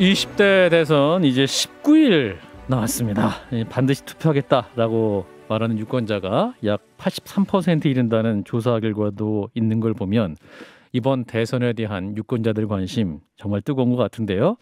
20대 대선 이제 19일 남았습니다. 예, 반드시 투표하겠다라고 말하는 유권자가 약 83% 이른다는 조사 결과도 있는 걸 보면 이번 대선에 대한 유권자들 관심 정말 뜨거운 것 같은데요.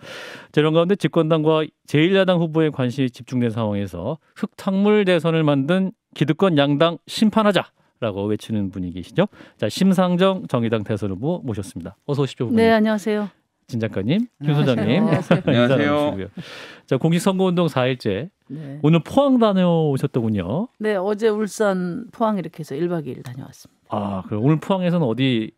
이런 가운데 집권당과 제1야당 후보의 관심이 집중된 상황에서 흙탕물 대선을 만든 기득권 양당 심판하자 라고 외치는 분이 계시죠. 자, 심상정 정의당 대선 후보 모셨습니다. 어서 오십시오. 후보님. 네, 안녕하세요. 진 작가님, 네. 김 소장님, 안녕하세요. 네, 자 공식 선거운동 4일째 네. 오늘 포항 다녀오셨더군요. 네, 어제 울산 포항 이렇게 해서 1박 2일 다녀왔습니다. 아, 그럼 오늘 포항에서는 어디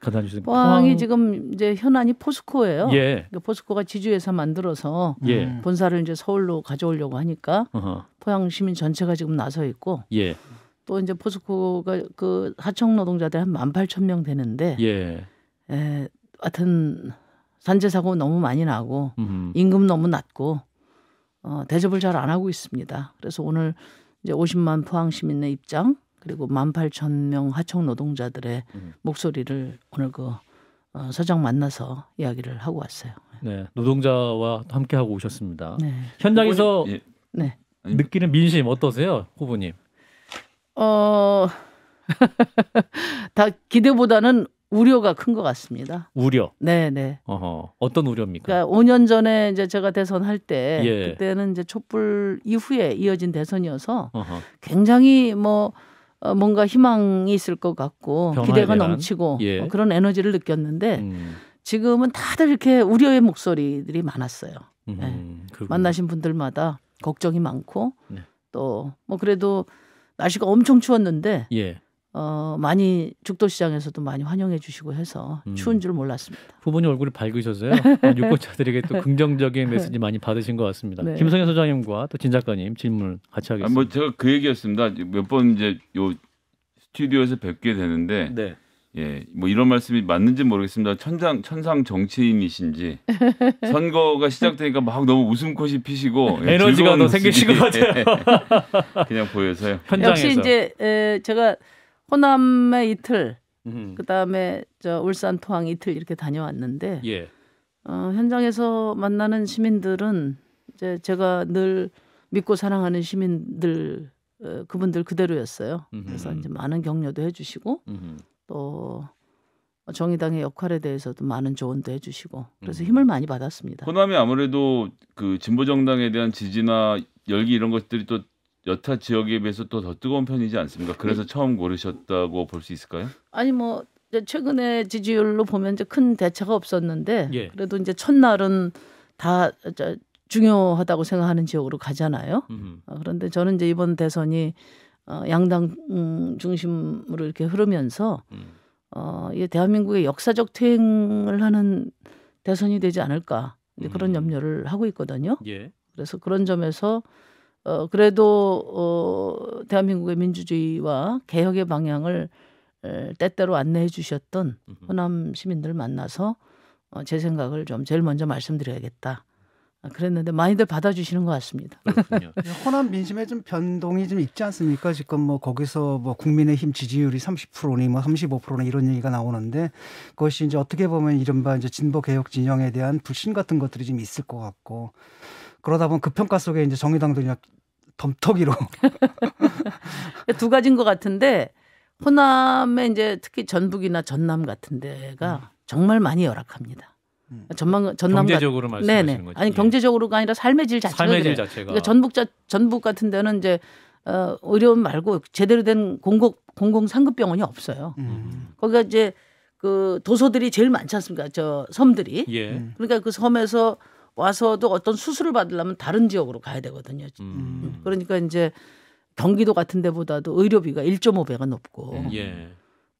가다니셨습니까? 포항이 포항... 지금 이제 현안이 포스코예요. 예. 그러니까 포스코가 지주에서 만들어서 예. 음. 본사를 이제 서울로 가져오려고 하니까 어허. 포항 시민 전체가 지금 나서 있고 예. 또 이제 포스코가 그 하청 노동자들 한 18,000명 되는데 예. 에, 예, 하여튼 산재 사고 너무 많이 나고 음 임금 너무 낮고 어, 대접을 잘 안 하고 있습니다. 그래서 오늘 이제 50만 포항 시민의 입장 그리고 18,000명 하청 노동자들의 음. 목소리를 오늘 그 어, 서장 만나서 이야기를 하고 왔어요. 네, 노동자와 함께 하고 오셨습니다. 네. 현장에서 후보님, 예. 네. 느끼는 민심 어떠세요, 후보님? 어, 다 기대보다는 우려가 큰 것 같습니다. 우려. 네, 네. 어허, 어떤 우려입니까? 그러니까 5년 전에 이제 제가 대선 할때 예. 그때는 이제 촛불 이후에 이어진 대선이어서 어허. 굉장히 뭐 어, 뭔가 희망이 있을 것 같고 기대가 대한. 넘치고 예. 어, 그런 에너지를 느꼈는데 음. 지금은 다들 이렇게 우려의 목소리들이 많았어요. 음, 네. 만나신 분들마다 걱정이 많고 네. 또뭐 그래도 날씨가 엄청 추웠는데 예. 어, 많이 죽도시장에서도 많이 환영해 주시고 해서 음. 추운 줄 몰랐습니다. 부모님 얼굴이 밝으셔서요. 유권자들에게 또 긍정적인 메시지 많이 받으신 것 같습니다. 네. 김성현 소장님과 또 진 작가님 질문 같이 아, 하겠습니다. 아, 뭐 제가 그 얘기였습니다. 몇 번 이제 요 스튜디오에서 뵙게 되는데 네. 예, 뭐 이런 말씀이 맞는지 모르겠습니다. 천상 천상 정치인이신지 선거가 시작되니까 막 너무 웃음꽃이 피시고 예, 에너지가 더 생기신 것 같아요. 그냥 보여서요. 현장에서. 역시 이제 에, 제가 호남에 이틀, 음. 그 다음에 저 울산 포항 이틀 이렇게 다녀왔는데 예. 어, 현장에서 만나는 시민들은 이제 제가 늘 믿고 사랑하는 시민들 어, 그분들 그대로였어요. 음흠. 그래서 이제 많은 격려도 해주시고 음흠. 또 정의당의 역할에 대해서도 많은 조언도 해주시고 그래서 음. 힘을 많이 받았습니다. 호남이 아무래도 그 진보 정당에 대한 지지나 열기 이런 것들이 또 여타 지역에 비해서 또 더 뜨거운 편이지 않습니까? 그래서 네. 처음 고르셨다고 볼 수 있을까요? 아니 뭐 최근에 지지율로 보면 이제 큰 대차가 없었는데 예. 그래도 이제 첫날은 다 중요하다고 생각하는 지역으로 가잖아요. 음. 그런데 저는 이제 이번 대선이 어, 양당 음, 중심으로 이렇게 흐르면서 음. 어, 이 대한민국의 역사적 퇴행을 하는 대선이 되지 않을까 그런 음. 염려를 하고 있거든요. 예. 그래서 그런 점에서 어, 그래도 어, 대한민국의 민주주의와 개혁의 방향을 에, 때때로 안내해 주셨던 호남 시민들 만나서 어, 제 생각을 좀 제일 먼저 말씀드려야겠다. 그랬는데 많이들 받아주시는 것 같습니다. 그렇군요. 네, 호남 민심에 좀 변동이 좀 있지 않습니까? 지금 뭐 거기서 뭐 국민의힘 지지율이 30%니 뭐 35%니 이런 얘기가 나오는데 그것이 이제 어떻게 보면 이른바 이제 진보 개혁 진영에 대한 불신 같은 것들이 좀 있을 것 같고 그러다 보면 그 평가 속에 이제 정의당도 그냥 덤터기로 두 가지인 것 같은데 호남에 이제 특히 전북이나 전남 같은 데가 음. 정말 많이 열악합니다. 음. 전망, 전남 경제적으로 같... 말씀하시는 네네. 거죠. 아니 예. 경제적으로가 아니라 삶의 질 자체가 삶의 질 자체가 그러니까 전북 자, 전북 같은 데는 이제 어, 의료 말고 제대로 된 공공 공공 상급 병원이 없어요. 음. 거기가 이제 그 도서들이 제일 많지 않습니까? 저 섬들이. 예. 음. 그러니까 그 섬에서 와서도 어떤 수술을 받으려면 다른 지역으로 가야 되거든요. 음. 음. 음. 그러니까 이제 경기도 같은 데보다도 의료비가 1.5배가 높고. 음. 예.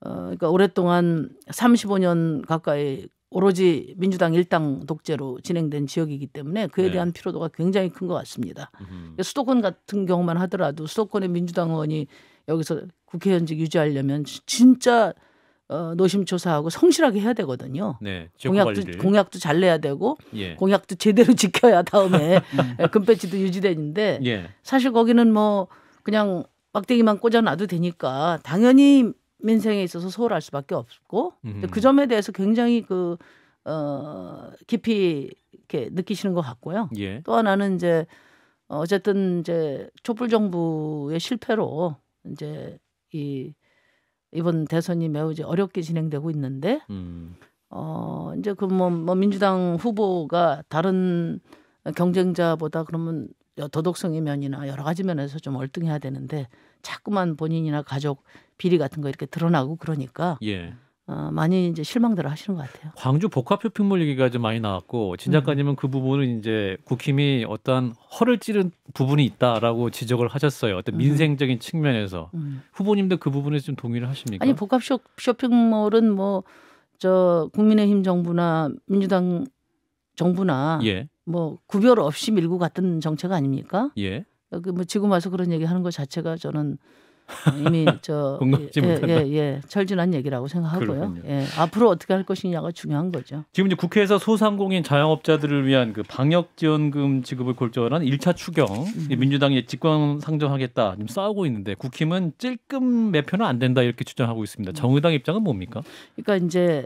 어, 그러니까 오랫동안 35년 가까이 오로지 민주당 일당 독재로 진행된 지역이기 때문에 그에 네. 대한 피로도가 굉장히 큰 것 같습니다. 음흠. 그러니까 수도권 같은 경우만 하더라도 수도권의 민주당 의원이 여기서 국회의원직 유지하려면 진짜 어, 노심초사하고 성실하게 해야 되거든요. 네, 공약도 공약도 잘 내야 되고 예. 공약도 제대로 지켜야 다음에 예, 금배지도 유지되는데 예. 사실 거기는 뭐 그냥 막대기만 꽂아놔도 되니까 당연히 민생에 있어서 소홀할 수밖에 없고 음. 그 점에 대해서 굉장히 그 어, 깊이 이렇게 느끼시는 것 같고요. 예. 또 하나는 이제 어쨌든 이제 촛불 정부의 실패로 이제 이 이번 대선이 매우 이제 어렵게 진행되고 있는데 음. 어 이제 그뭐 뭐 민주당 후보가 다른 경쟁자보다 그러면 도덕성의 면이나 여러 가지 면에서 좀얼등해야 되는데 자꾸만 본인이나 가족 비리 같은 거 이렇게 드러나고 그러니까 예. 어, 많이 이제 실망들을 하시는 것 같아요. 광주 복합 쇼핑몰 얘기가 좀 많이 나왔고 진 음. 작가님은 음. 그 부분은 이제 국힘이 어떠한 허를 찌른 부분이 있다라고 지적을 하셨어요. 어떤 음. 민생적인 측면에서 음. 후보님도 그 부분에 좀 동의를 하십니까? 아니 복합 쇼, 쇼핑몰은 뭐 저 국민의힘 정부나 민주당 정부나 예. 뭐 구별 없이 밀고 갔던 정책 아닙니까? 예. 그 뭐 지금 와서 그런 얘기 하는 것 자체가 저는 이미 저 예, 예, 예, 예. 철진한 얘기라고 생각하고요. 예, 앞으로 어떻게 할 것이냐가 중요한 거죠. 지금 이제 국회에서 소상공인 자영업자들을 위한 그 방역 지원금 지급을 골절한 1차 추경 음. 민주당이 직권 상정하겠다 지금 싸우고 있는데 국힘은 찔끔 매표는 안 된다 이렇게 주장하고 있습니다. 정의당 입장은 뭡니까? 그러니까 이제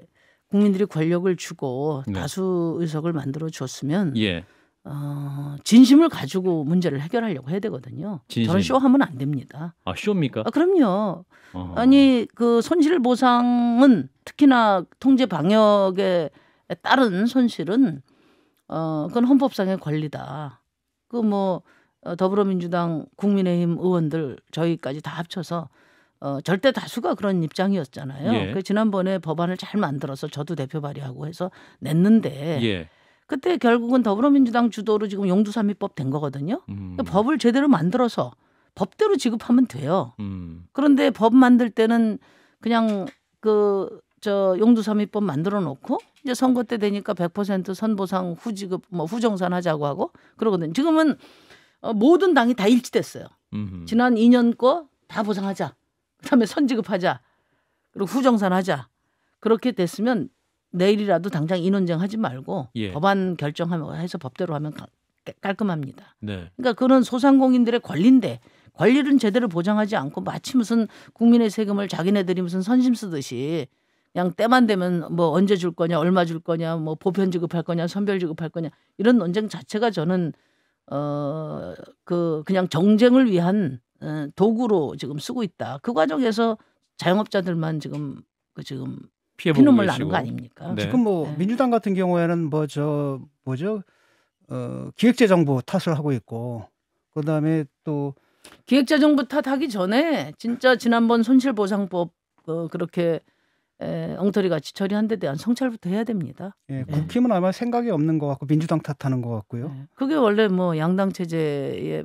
국민들이 권력을 주고 네. 다수 의석을 만들어 줬으면 예. 어, 진심을 가지고 문제를 해결하려고 해야 되거든요. 진심. 저는 쇼하면 안 됩니다. 아 쇼입니까? 아, 그럼요. 어. 아니 그 손실 보상은 특히나 통제 방역에 따른 손실은 어 그건 헌법상의 권리다. 그뭐 어, 더불어민주당 국민의힘 의원들 저희까지 다 합쳐서 어, 절대 다수가 그런 입장이었잖아요. 예. 그 지난번에 법안을 잘 만들어서 저도 대표 발의하고 해서 냈는데. 예. 그때 결국은 더불어민주당 주도로 지금 용두삼미법된 거거든요. 음. 그러니까 법을 제대로 만들어서 법대로 지급하면 돼요. 음. 그런데 법 만들 때는 그냥 그 저용두삼미법 만들어 놓고 이제 선거 때 되니까 100% 선보상 후지급 뭐 후정산 하자고 하고 그러거든요. 지금은 어, 모든 당이 다 일치됐어요. 음흠. 지난 2년 거 다 보상하자. 그다음에 선지급하자. 그리고 후정산하자. 그렇게 됐으면 내일이라도 당장 인원쟁 하지 말고 예. 법안 결정해서 하면 법대로 하면 깔끔합니다. 네. 그러니까 그런 소상공인들의 권리인데 권리를 제대로 보장하지 않고 마치 무슨 국민의 세금을 자기네들이 무슨 선심 쓰듯이 그냥 때만 되면 뭐 언제 줄 거냐 얼마 줄 거냐 뭐 보편 지급할 거냐 선별 지급할 거냐 이런 논쟁 자체가 저는 어 그 그냥 정쟁을 위한 어, 도구로 지금 쓰고 있다. 그 과정에서 자영업자들만 지금 그 지금 피눈물 나는 거 아닙니까? 네. 지금 뭐 네. 민주당 같은 경우에는 뭐 저 뭐죠 어, 기획재정부 탓을 하고 있고 그다음에 또 기획재정부 탓하기 전에 진짜 지난번 손실보상법 어, 그렇게 에, 엉터리 같이 처리한 데 대한 성찰부터 해야 됩니다. 예, 네. 국힘은 네. 아마 생각이 없는 것 같고 민주당 탓하는 것 같고요. 네. 그게 원래 뭐 양당 체제의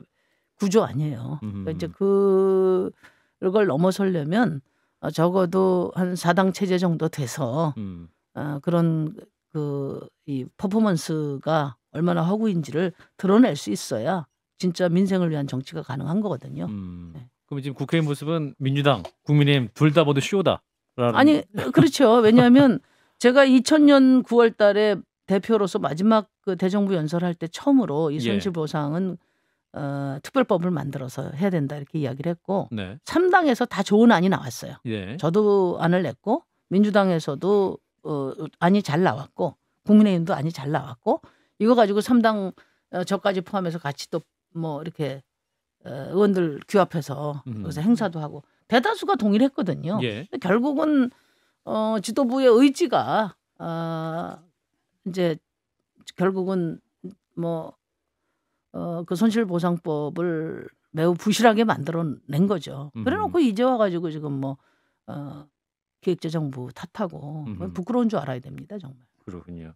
구조 아니에요. 음. 그러니까 이제 그걸 넘어서려면 어, 적어도 한 4당 체제 정도 돼서 음. 어, 그런 그 이 퍼포먼스가 얼마나 허구인지를 드러낼 수 있어야 진짜 민생을 위한 정치가 가능한 거거든요. 음. 네. 그럼 지금 국회의 모습은 민주당, 국민의힘 둘 다 모두 쇼다. 아니 그렇죠. 왜냐하면 제가 2000년 9월달에 대표로서 마지막 그 대정부 연설할 때 처음으로 이 손실 보상은 예. 어, 특별법을 만들어서 해야 된다 이렇게 이야기를 했고 네. 3당에서 다 좋은 안이 나왔어요. 예. 저도 안을 냈고 민주당에서도 어, 안이 잘 나왔고 국민의힘도 안이 잘 나왔고 이거 가지고 3당 어, 저까지 포함해서 같이 또 뭐 이렇게 어, 의원들 규합해서 그래서 음. 행사도 하고 대다수가 동일했거든요. 예. 결국은 어, 지도부의 의지가 어, 이제 결국은 뭐 어, 그 손실보상법을 매우 부실하게 만들어낸 거죠. 그래놓고 음. 이제 와가지고 지금 뭐 어, 기획재정부 탓하고 부끄러운 줄 알아야 됩니다 정말. 그렇군요.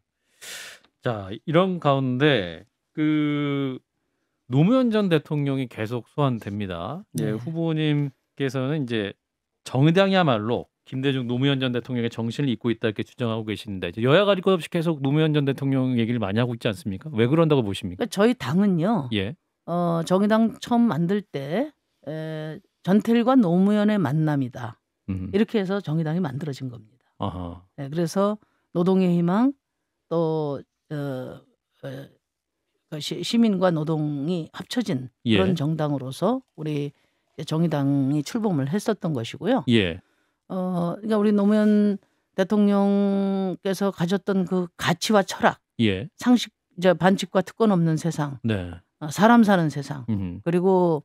자 이런 가운데 그 노무현 전 대통령이 계속 소환됩니다. 네. 예, 후보님께서는 이제 정의당이야말로 김대중 노무현 전 대통령의 정신을 잇고 있다 이렇게 주장하고 계시는데 여야 가릴 것 없이 계속 노무현 전 대통령 얘기를 많이 하고 있지 않습니까? 왜 그런다고 보십니까? 그러니까 저희 당은요. 예. 어, 정의당 처음 만들 때 에, 전태일과 노무현의 만남이다. 음. 이렇게 해서 정의당이 만들어진 겁니다. 아하. 네, 그래서 노동의 희망 또 어, 어, 그 시, 시민과 노동이 합쳐진 예. 그런 정당으로서 우리 정의당이 출범을 했었던 것이고요. 예. 어, 그러니까 우리 노무현 대통령께서 가졌던 그 가치와 철학, 예. 상식, 이제 반칙과 특권 없는 세상, 네. 어, 사람 사는 세상, 음흠. 그리고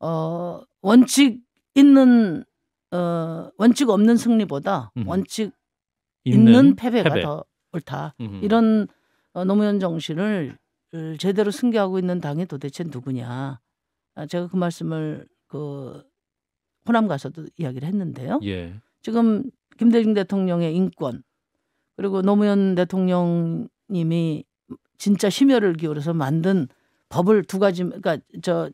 어, 원칙 있는 어, 원칙 없는 승리보다 음흠. 원칙 있는, 있는 패배가 패배. 더 옳다. 음흠. 이런 어, 노무현 정신을 제대로 승계하고 있는 당이 도대체 누구냐? 아, 제가 그 말씀을 그 호남 가서도 이야기를 했는데요. 예. 지금 김대중 대통령의 인권 그리고 노무현 대통령님이 진짜 심혈을 기울여서 만든 법을 두 가지 그러니까 저,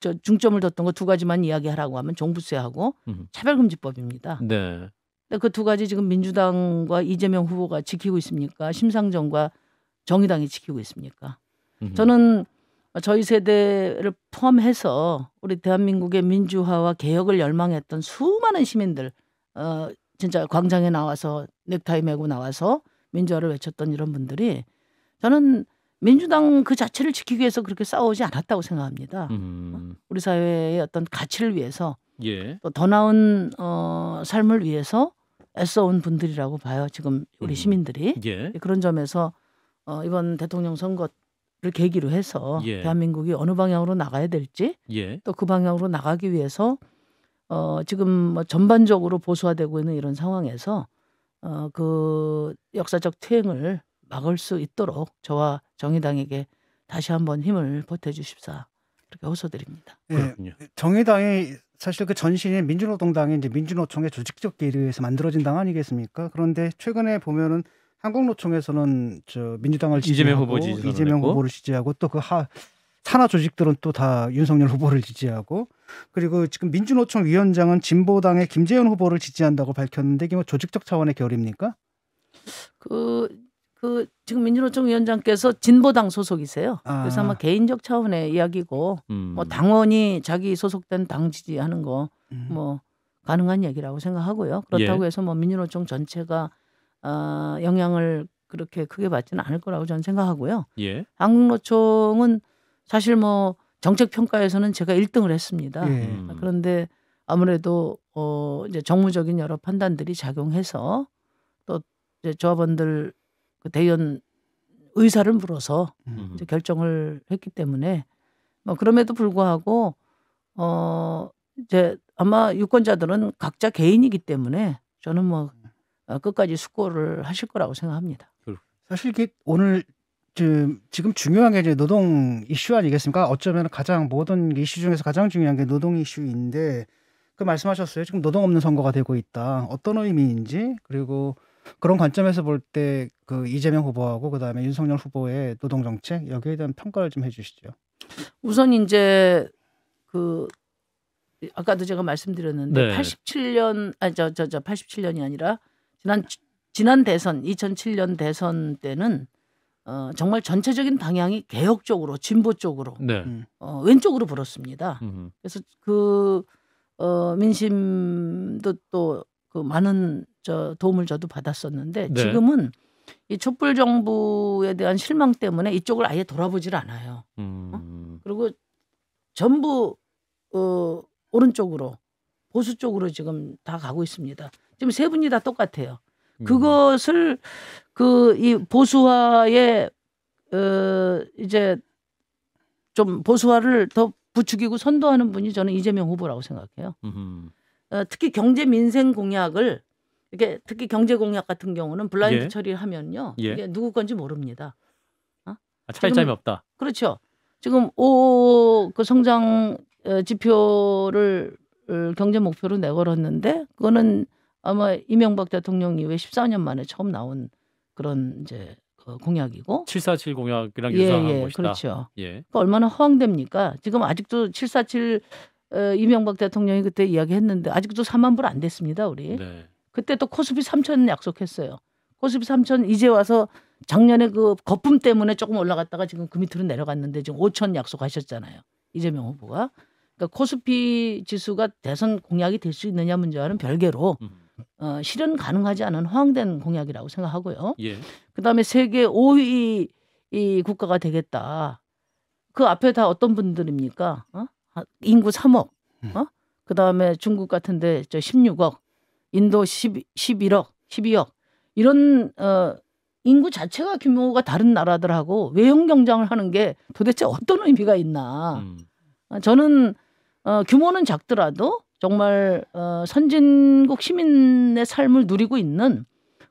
저 중점을 뒀던 거 두 가지만 이야기하라고 하면 종부세하고 음. 차별금지법입니다. 네. 근데 그 두 가지 지금 민주당과 이재명 후보가 지키고 있습니까? 심상정과 정의당이 지키고 있습니까? 음 저는 저희 세대를 포함해서 우리 대한민국의 민주화와 개혁을 열망했던 수많은 시민들 어 진짜 광장에 나와서 넥타이 메고 나와서 민주화를 외쳤던 이런 분들이 저는 민주당 그 자체를 지키기 위해서 그렇게 싸우지 않았다고 생각합니다. 음. 어? 우리 사회의 어떤 가치를 위해서 예. 또더 나은 어, 삶을 위해서 애써온 분들이라고 봐요. 지금 우리 음. 시민들이 예. 그런 점에서 어, 이번 대통령 선거 를 계기로 해서 예. 대한민국이 어느 방향으로 나가야 될지 예. 또그 방향으로 나가기 위해서 어 지금 뭐 전반적으로 보수화되고 있는 이런 상황에서 어 그 역사적 퇴행을 막을 수 있도록 저와 정의당에게 다시 한번 힘을 보태 주십사 그렇게 호소드립니다. 예, 정의당이 사실 그 전신인 민주노동당이 이제 민주노총의 조직적 비리에서 만들어진 당 아니겠습니까? 그런데 최근에 보면은 한국노총에서는 저 민주당을 지지하고 이재명, 이재명 후보를 지지하고 또 그 하 산하 조직들은 또 다 윤석열 후보를 지지하고 그리고 지금 민주노총 위원장은 진보당의 김재현 후보를 지지한다고 밝혔는데 이게 뭐 조직적 차원의 결입니까? 그, 그 지금 민주노총 위원장께서 진보당 소속이세요. 아. 그래서 아마 개인적 차원의 이야기고 음. 뭐 당원이 자기 소속된 당 지지하는 거뭐 음. 뭐 가능한 얘기라고 생각하고요. 그렇다고 예. 해서 뭐 민주노총 전체가 어, 영향을 그렇게 크게 받지는 않을 거라고 저는 생각하고요. 예. 한국노총은 사실 뭐 정책 평가에서는 제가 1등을 했습니다. 예. 음. 그런데 아무래도 어 이제 정무적인 여러 판단들이 작용해서 또 이제 조합원들 그 대의원 의사를 물어서 음. 이제 결정을 했기 때문에 뭐 그럼에도 불구하고 어 이제 아마 유권자들은 각자 개인이기 때문에 저는 뭐 어, 끝까지 숙고를 하실 거라고 생각합니다. 사실 이게 오늘 지금, 지금 중요한 게 이제 노동 이슈 아니겠습니까? 어쩌면 가장 모든 이슈 중에서 가장 중요한 게 노동 이슈인데 그 말씀하셨어요. 지금 노동 없는 선거가 되고 있다. 어떤 의미인지 그리고 그런 관점에서 볼 때그 이재명 후보하고 그다음에 윤석열 후보의 노동 정책 여기에 대한 평가를 좀 해주시죠. 우선 이제 그 아까도 제가 말씀드렸는데 네. 87년 아저저저 저, 저 87년이 아니라 지난 지난 대선 2007년 대선 때는 어, 정말 전체적인 방향이 개혁 적으로 진보 쪽으로 네. 어, 왼쪽으로 불었습니다. 음흠. 그래서 그 어, 민심도 또그 많은 저 도움을 저도 받았었는데 네. 지금은 이 촛불 정부에 대한 실망 때문에 이쪽을 아예 돌아보질 않아요. 음. 어? 그리고 전부 어, 오른쪽으로 보수 쪽으로 지금 다 가고 있습니다. 지금 세 분이 다 똑같아요. 음. 그것을 그 이 보수화의 어 이제 좀 보수화를 더 부추기고 선도하는 분이 저는 이재명 후보라고 생각해요. 어, 특히 경제 민생 공약을 이게 특히 경제 공약 같은 경우는 블라인드 예. 처리를 하면요. 예. 이게 누구 건지 모릅니다. 어? 아, 차이점이 지금, 없다. 그렇죠. 지금 오 그 성장 어, 지표를 어, 경제 목표로 내걸었는데 그거는 아마 이명박 대통령 이후에 14년 만에 처음 나온 그런 이제 그 공약이고 747 공약이랑 예, 유사한 예, 것이다. 그렇죠. 예. 그 얼마나 허황됩니까? 지금 아직도 747 어, 이명박 대통령이 그때 이야기했는데 아직도 4만불 안 됐습니다, 우리. 네. 그때 또 코스피 3천 약속했어요. 코스피 3천 이제 와서 작년에 그 거품 때문에 조금 올라갔다가 지금 그 밑으로 내려갔는데 지금 5천 약속하셨잖아요. 이재명 후보가. 그러니까 코스피 지수가 대선 공약이 될 수 있느냐 문제와는 별개로 음. 어, 실현 가능하지 않은 허황된 공약이라고 생각하고요. 예. 그다음에 세계 5위 이 국가가 되겠다. 그 앞에 다 어떤 분들입니까? 어? 아, 인구 3억. 음. 어? 그다음에 중국 같은 데 저 16억, 인도 10, 11억, 12억. 이런 어 인구 자체가 규모가 다른 나라들하고 외형 경쟁을 하는 게 도대체 어떤 의미가 있나? 음. 아, 저는 어, 규모는 작더라도 정말 어, 선진국 시민의 삶을 누리고 있는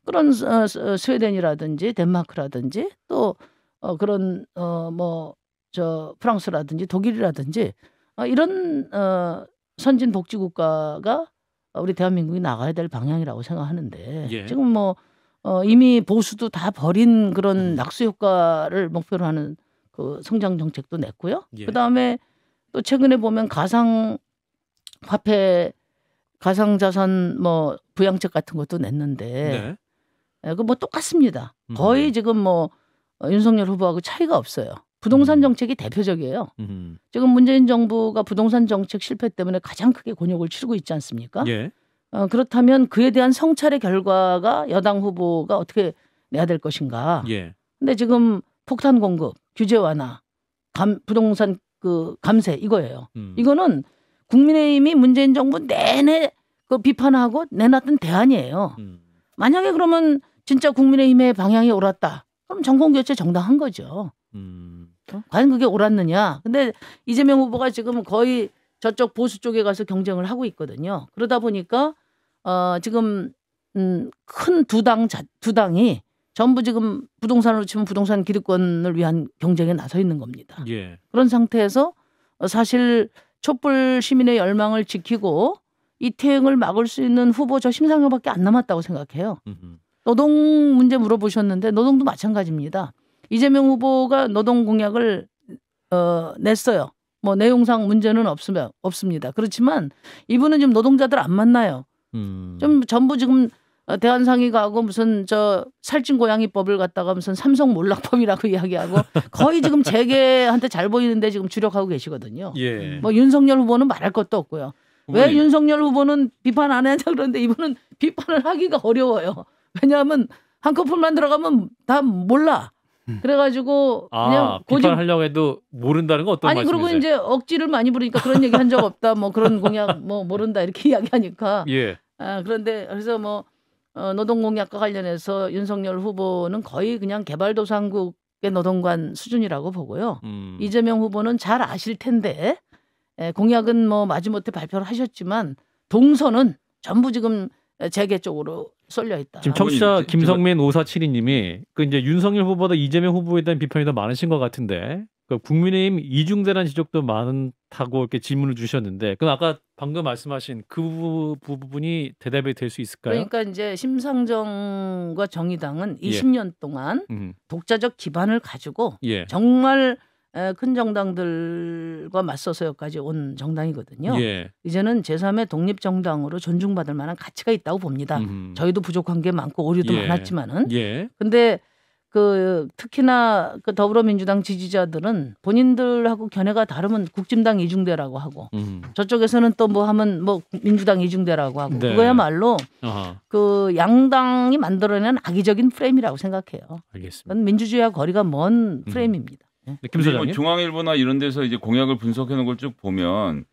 그런 어, 어 스웨덴이라든지 덴마크라든지 또 어, 그런 어, 뭐저 프랑스라든지 독일이라든지 어, 이런 어, 선진 복지 국가가 우리 대한민국이 나가야 될 방향이라고 생각하는데 예. 지금 뭐 어, 이미 보수도 다 버린 그런 음. 낙수 효과를 목표로 하는 그 성장 정책도 냈고요. 예. 그 다음에 또 최근에 보면 가상 화폐 가상 자산 뭐 부양책 같은 것도 냈는데 네. 예, 그뭐 똑같습니다. 음, 거의 음. 지금 뭐 윤석열 후보하고 차이가 없어요. 부동산 음. 정책이 대표적이에요. 음. 지금 문재인 정부가 부동산 정책 실패 때문에 가장 크게 곤욕을 치르고 있지 않습니까? 예. 어, 그렇다면 그에 대한 성찰의 결과가 여당 후보가 어떻게 내야 될 것인가? 예. 근데 지금 폭탄 공급, 규제 완화, 감, 부동산 그 감세 이거예요. 음. 이거는 국민의힘이 문재인 정부 내내 그 비판하고 내놨던 대안이에요. 음. 만약에 그러면 진짜 국민의힘의 방향이 옳았다. 그럼 정권 교체 정당한 거죠. 음. 어? 과연 그게 옳았느냐? 근데 이재명 후보가 지금 거의 저쪽 보수 쪽에 가서 경쟁을 하고 있거든요. 그러다 보니까 어 지금 음큰 두당두 당이 전부 지금 부동산으로 치면 부동산 기득권을 위한 경쟁에 나서 있는 겁니다. 예. 그런 상태에서 어, 사실 촛불 시민의 열망을 지키고 이 태행을 막을 수 있는 후보 저 심상영밖에 안 남았다고 생각해요. 음흠. 노동 문제 물어보셨는데 노동도 마찬가지입니다. 이재명 후보가 노동 공약을 어, 냈어요. 뭐 내용상 문제는 없으면 없습니다. 그렇지만 이분은 지금 노동자들 안 만나요. 음. 좀 전부 지금 어, 대한상의가하고 무슨 저 살찐 고양이법을 갖다가 무슨 삼성 몰락법이라고 이야기하고 거의 지금 재계한테 잘 보이는데 지금 주력하고 계시거든요. 예. 뭐 윤석열 후보는 말할 것도 없고요. 왜 네. 윤석열 후보는 비판 안 하냐 그런데 이분은 비판을 하기가 어려워요. 왜냐하면 한 커플만 들어가면 다 몰라. 음. 그래가지고 아, 그냥 고집 하려고 해도 모른다는 거 어떤 아니 말씀이세요? 그리고 이제 억지를 많이 부르니까 그런 얘기 한 적 없다 뭐 그런 공약 뭐 모른다 이렇게 이야기하니까 예. 아 그런데 그래서 뭐 어, 노동공약과 관련해서 윤석열 후보는 거의 그냥 개발도상국의 노동관 수준이라고 보고요. 음. 이재명 후보는 잘 아실 텐데 에, 예, 공약은 뭐 마지못해 발표를 하셨지만 동선은 전부 지금 재계 쪽으로 쏠려 있다. 지금 청취자 김성민 5472님이 그 이제 윤석열 후보보다 이재명 후보에 대한 비판이 더 많으신 것 같은데 그러니 국민의힘 이중대란 지적도 많다고 이렇게 질문을 주셨는데 그럼 아까 방금 말씀하신 그 부분이 대답이 될 수 있을까요? 그러니까 이제 심상정과 정의당은 20년 예. 동안 음. 독자적 기반을 가지고 예. 정말 큰 정당들과 맞서서 여기까지 온 정당이거든요. 예. 이제는 제3의 독립 정당으로 존중받을 만한 가치가 있다고 봅니다. 음. 저희도 부족한 게 많고 오류도 예. 많았지만은. 예. 근데 그 특히나 그 더불어민주당 지지자들은 본인들하고 견해가 다르면 국진당 이중대라고 하고 음. 저쪽에서는 또 뭐 하면 뭐 민주당 이중대라고 하고 네. 그거야말로 어허. 그 양당이 만들어낸 악의적인 프레임이라고 생각해요. 알겠습니다. 민주주의와 거리가 먼 음. 프레임입니다. 음. 네, 김 뭐 중앙일보나 이런 데서 이제 공약을 분석해 놓은 걸 쭉 보면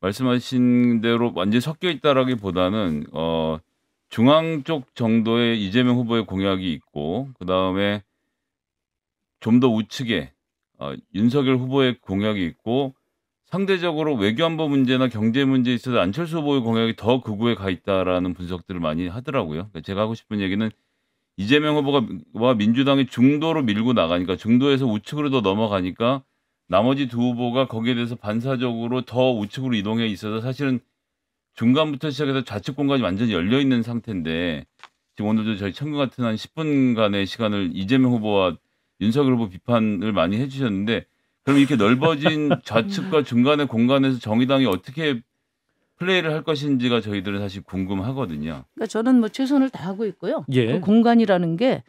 말씀하신 대로 완전 히 섞여 있다라기보다는 어 중앙 쪽 정도의 이재명 후보의 공약이 있고 그 다음에 좀 더 우측에 어, 윤석열 후보의 공약이 있고 상대적으로 외교안보 문제나 경제 문제에 있어서 안철수 후보의 공약이 더 극우에 가 있다라는 분석들을 많이 하더라고요. 그러니까 제가 하고 싶은 얘기는 이재명 후보와 민주당이 중도로 밀고 나가니까 중도에서 우측으로 더 넘어가니까 나머지 두 후보가 거기에 대해서 반사적으로 더 우측으로 이동해 있어서 사실은 중간부터 시작해서 좌측 공간이 완전히 열려 있는 상태인데 지금 오늘도 저희 청금 같은 한 10분간의 시간을 이재명 후보와 윤석열 후보 비판을 많이 해주셨는데 그럼 이렇게 넓어진 좌측과 중간의 공간에서 정의당이 어떻게 플레이를 할 것인지가 저희들은 사실 궁금하거든요. 그러니까 저는 뭐 최선을 다하고 있고요. 예. 그 공간이라는 게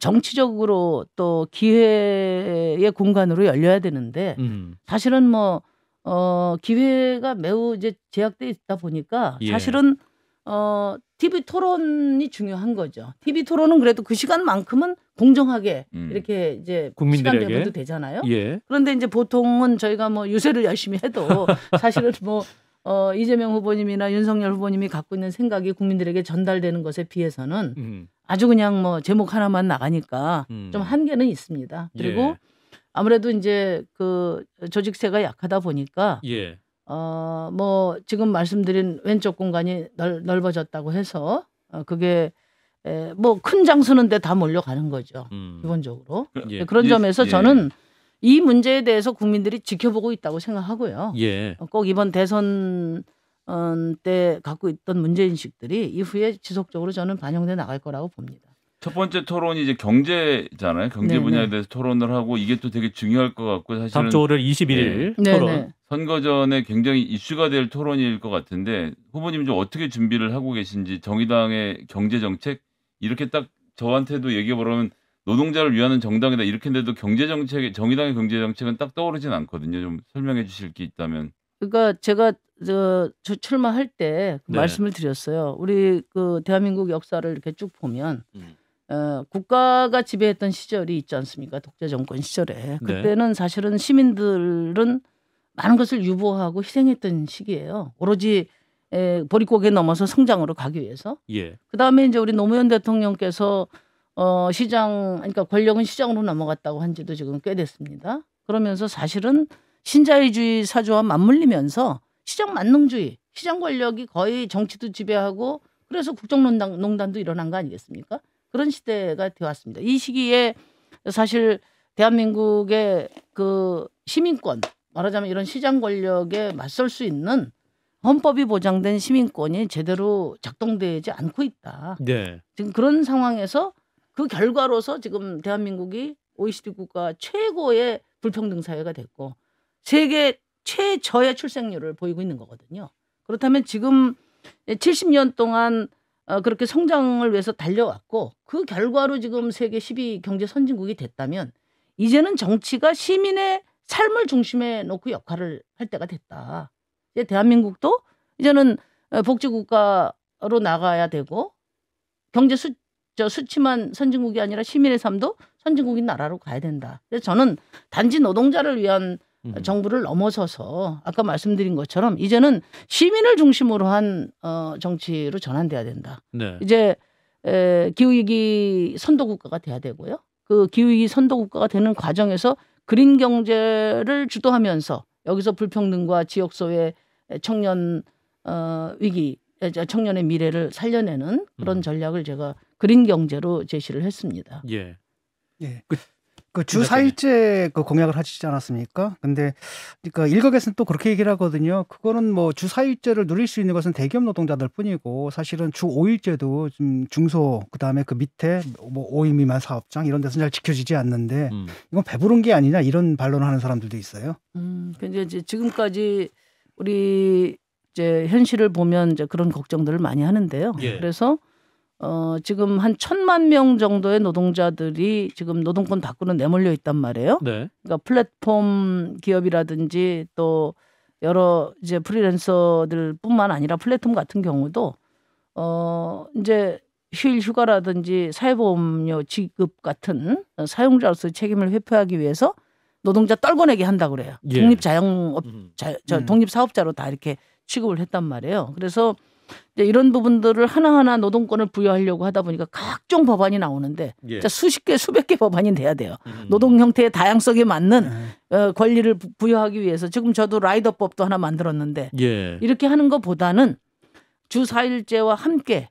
정치적으로 또 기회의 공간으로 열려야 되는데 음. 사실은 뭐어 기회가 매우 이제 제약돼 있다 보니까 예. 사실은 어 TV 토론이 중요한 거죠. TV 토론은 그래도 그 시간만큼은 공정하게 음. 이렇게 이제 국민들에게 시간 배분도 되잖아요. 예. 그런데 이제 보통은 저희가 뭐 유세를 열심히 해도 사실은 뭐 어, 이재명 후보님이나 윤석열 후보님이 갖고 있는 생각이 국민들에게 전달되는 것에 비해서는 음. 아주 그냥 뭐 제목 하나만 나가니까 음. 좀 한계는 있습니다. 그리고 예. 아무래도 이제 그 조직세가 약하다 보니까 예. 어, 뭐 지금 말씀드린 왼쪽 공간이 넓, 넓어졌다고 해서 어, 그게 뭐 큰 장수는데 다 몰려가는 거죠 음. 기본적으로 그, 예. 예. 그런 예. 점에서 예. 저는 이 문제에 대해서 국민들이 지켜보고 있다고 생각하고요. 예. 어, 꼭 이번 대선 어, 때 갖고 있던 문제 인식들이 이후에 지속적으로 저는 반영돼 나갈 거라고 봅니다. 첫 번째 토론이 이제 경제잖아요. 경제 네네. 네. 분야에 대해서 토론을 하고 이게 또 되게 중요할 것 같고 사실은 다음 주 월요일 21일 네. 토론. 네네. 네. 선거 전에 굉장히 이슈가 될 토론일 것 같은데 후보님 좀 어떻게 준비를 하고 계신지 정의당의 경제 정책 이렇게 딱 저한테도 얘기해 보면 노동자를 위하는 정당이다 이렇게인데도 경제 정책 정의당의 경제 정책은 딱 떠오르진 않거든요. 좀 설명해 주실 게 있다면. 그러니까 제가 저, 저 출마할 때 네. 말씀을 드렸어요. 우리 그 대한민국 역사를 이렇게 쭉 보면 음. 어, 국가가 지배했던 시절이 있지 않습니까? 독재 정권 시절에. 네. 그때는 네. 사실은 시민들은 많은 것을 유보하고 희생했던 시기예요. 오로지 에, 보릿고개 넘어서 성장으로 가기 위해서. 예. 그다음에 이제 우리 노무현 대통령께서 어, 시장 그러니까 권력은 시장으로 넘어갔다고 한 지도 지금 꽤 됐습니다. 그러면서 사실은 신자유주의 사조와 맞물리면서 시장 만능주의, 시장 권력이 거의 정치도 지배하고 그래서 국정농단도 일어난 거 아니겠습니까? 그런 시대가 되었습니다. 이 시기에 사실 대한민국의 그 시민권 말하자면 이런 시장 권력에 맞설 수 있는 헌법이 보장된 시민권이 제대로 작동되지 않고 있다. 네. 지금 그런 상황에서 그 결과로서 지금 대한민국이 OECD 국가 최고의 불평등 사회가 됐고 세계 최저의 출생률을 보이고 있는 거거든요. 그렇다면 지금 70년 동안 어, 그렇게 성장을 위해서 달려왔고 그 결과로 지금 세계 10위 경제 선진국이 됐다면 이제는 정치가 시민의 삶을 중심에 놓고 역할을 할 때가 됐다. 이제 대한민국도 이제는 어, 복지국가로 나가야 되고 경제 수, 저 수치만 선진국이 아니라 시민의 삶도 선진국인 나라로 가야 된다. 그래서 저는 단지 노동자를 위한 음. 정부를 넘어서서 아까 말씀드린 것처럼 이제는 시민을 중심으로 한 어, 정치로 전환돼야 된다. 네. 이제 에, 기후위기 선도국가가 돼야 되고요. 그 기후위기 선도국가가 되는 과정에서 그린 경제를 주도하면서 여기서 불평등과 지역소외 청년 어, 위기 청년의 미래를 살려내는 그런 음. 전략을 제가 그린 경제로 제시를 했습니다. 예. 예. 그 그주 4일째그 공약을 하시지 않았습니까? 근데 그러니까 일각에서는 또 그렇게 얘기를 하거든요. 그거는 뭐 주4일째를 누릴 수 있는 것은 대기업 노동자들 뿐이고 사실은 주5일째도좀 중소 그다음에 그 밑에 뭐5인 미만 사업장 이런 데서는 잘 지켜지지 않는데 음. 이건 배부른 게 아니냐 이런 반론을 하는 사람들도 있어요. 음. 근데 이제 지금까지 우리 이제 현실을 보면 이제 그런 걱정들을 많이 하는데요. 예. 그래서 어, 지금 한 천만 명 정도의 노동자들이 지금 노동권 밖으로 내몰려 있단 말이에요. 네. 그러니까 플랫폼 기업이라든지 또 여러 이제 프리랜서들뿐만 아니라 플랫폼 같은 경우도 어, 이제 휴일 휴가라든지 사회보험료 지급 같은 사용자로서 책임을 회피하기 위해서 노동자 떨궈내게 한다 그래요. 예. 독립 자영업 음. 자, 저 음. 독립 사업자로 다 이렇게 취급을 했단 말이에요. 그래서 이런 제이 부분들을 하나하나 노동권을 부여하려고 하다 보니까 각종 법안이 나오는데 예. 수십 개 수백 개 법안이 돼야 돼요. 음. 노동 형태의 다양성에 맞는 음. 어, 권리를 부여하기 위해서 지금 저도 라이더법도 하나 만들었는데 예. 이렇게 하는 것보다는 주4일제와 함께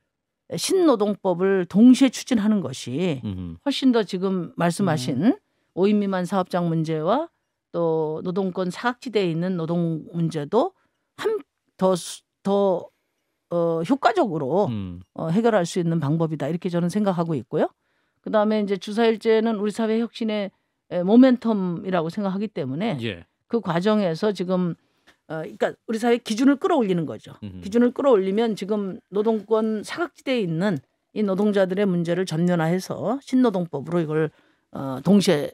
신노동법을 동시에 추진하는 것이 훨씬 더 지금 말씀하신 음. 오인 미만 사업장 문제와 또 노동권 사각지대에 있는 노동 문제도 함더 더 어, 효과적으로 음. 어, 해결할 수 있는 방법이다 이렇게 저는 생각하고 있고요. 그 다음에 이제 주사일제는 우리 사회 혁신의 모멘텀이라고 생각하기 때문에 예. 그 과정에서 지금 어, 그러니까 우리 사회 기준을 끌어올리는 거죠. 음흠. 기준을 끌어올리면 지금 노동권 사각지대에 있는 이 노동자들의 문제를 전면화해서 신노동법으로 이걸 어, 동시에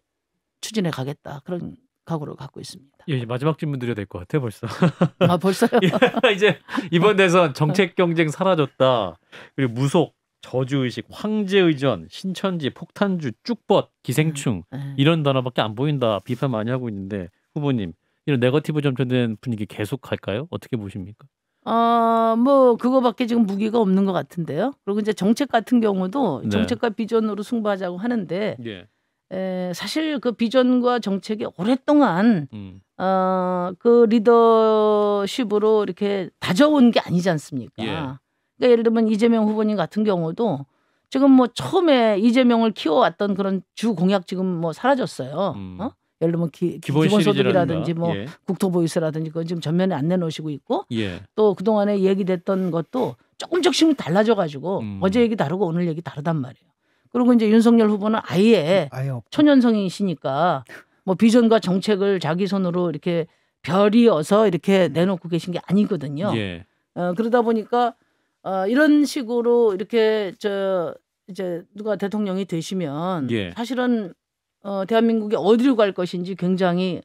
추진해 가겠다 그런 각오를 갖고 있습니다. 예, 마지막 질문 드려야 될 것같아 벌써. 아, 벌써요? 예, 이제 이번 대선 정책 경쟁 사라졌다. 그리고 무속, 저주의식, 황제의전, 신천지, 폭탄주, 쭉벗, 기생충 음, 네. 이런 단어밖에 안 보인다 비판 많이 하고 있는데 후보님 이런 네거티브 점쳐된 분위기 계속 갈까요? 어떻게 보십니까? 아뭐 어, 뭐, 그거밖에 지금 무기가 없는 것 같은데요. 그리고 이제 정책 같은 경우도 네. 정책과 네. 비전으로 승부하자고 하는데 예. 에, 사실 그 비전과 정책이 오랫동안 음. 어, 그 리더십으로 이렇게 다져온 게 아니지 않습니까? 예. 그러니까 예를 들면 이재명 후보님 같은 경우도 지금 뭐 처음에 이재명을 키워왔던 그런 주 공약 지금 뭐 사라졌어요. 어? 음. 어? 예를 들면 기, 기본 기본소득이라든지 뭐 예. 국토보유세라든지 그건 지금 전면에 안 내놓으시고 있고 예. 또 그동안에 얘기됐던 것도 조금씩씩 달라져 가지고 음. 어제 얘기 다르고 오늘 얘기 다르단 말이에요. 그리고 이제 윤석열 후보는 아예, 아예 초년성이시니까 뭐 비전과 정책을 자기 손으로 이렇게 별이어서 이렇게 내놓고 계신 게 아니거든요. 예. 어, 그러다 보니까 어, 이런 식으로 이렇게 저 이제 누가 대통령이 되시면 예. 사실은 어, 대한민국이 어디로 갈 것인지 굉장히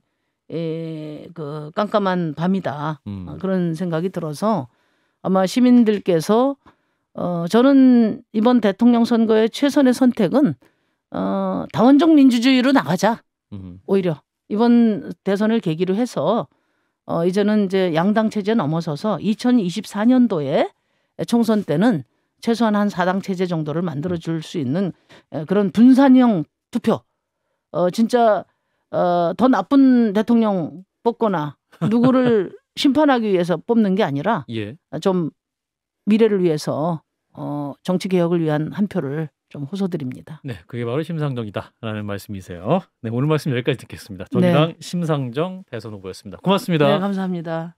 에, 예, 그 깜깜한 밤이다 음. 어, 그런 생각이 들어서 아마 시민들께서 어, 저는 이번 대통령 선거의 최선의 선택은 어, 다원적 민주주의로 나가자. 음. 오히려 이번 대선을 계기로 해서 어, 이제는 이제 양당 체제 넘어서서 2024년도에 총선 때는 최소한 한 4당 체제 정도를 만들어 줄 수 있는 그런 분산형 투표. 어, 진짜 어, 더 나쁜 대통령 뽑거나 누구를 심판하기 위해서 뽑는 게 아니라 예. 좀 미래를 위해서 어, 정치 개혁을 위한 한 표를 좀 호소드립니다. 네, 그게 바로 심상정이다라는 말씀이세요. 네, 오늘 말씀 여기까지 듣겠습니다. 정의당 네. 심상정 대선 후보였습니다. 고맙습니다. 네, 감사합니다.